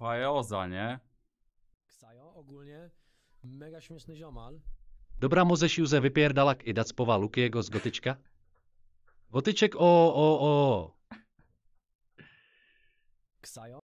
Fajoza, nie? Ksajo ogólnie mega śmieszny ziomal. Dobra mu ze siłze wypierdala i powa Lukiego z Gotyczka? Gotyczek o o o. Ksajo